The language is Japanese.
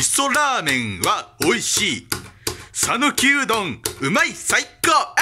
味噌ラーメンは美味しい。讃岐うどん、うまい、最高